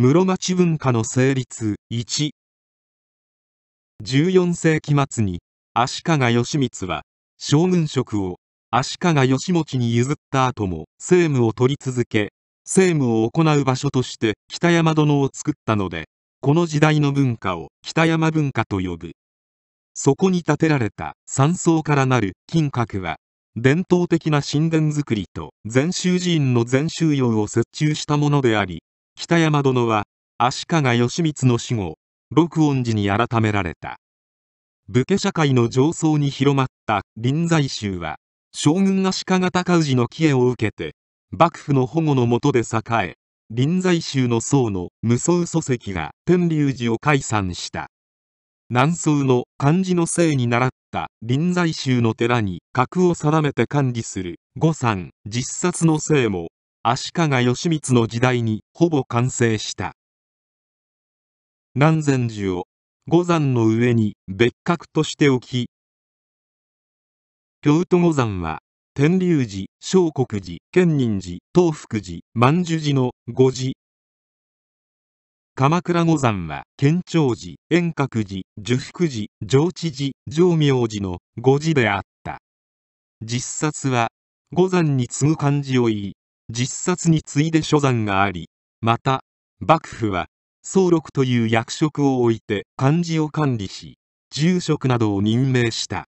室町文化の成立1 14世紀末に足利義満は将軍職を足利義持に譲った後も政務を取り続け政務を行う場所として北山殿を作ったのでこの時代の文化を北山文化と呼ぶそこに建てられた山荘からなる金閣は伝統的な神殿造りと禅宗寺院の禅宗用を折衷したものであり北山殿は足利義満の死後六音寺に改められた武家社会の上層に広まった臨済宗は将軍足利尊氏の帰依を受けて幕府の保護の下で栄え臨済宗の僧の無双礎石が天龍寺を解散した南宋の漢字の姓に倣った臨済宗の寺に格を定めて管理する五山実殺の姓も足利義満の時代にほぼ完成した南禅寺を五山の上に別格としておき京都五山は天龍寺小国寺建仁寺東福寺万寿寺の五寺鎌倉五山は建長寺円覚寺呪福寺上智寺上明寺の五寺であった実冊は五山に次ぐ漢字を言い実殺に次いで所山がありまた幕府は総録という役職を置いて漢字を管理し住職などを任命した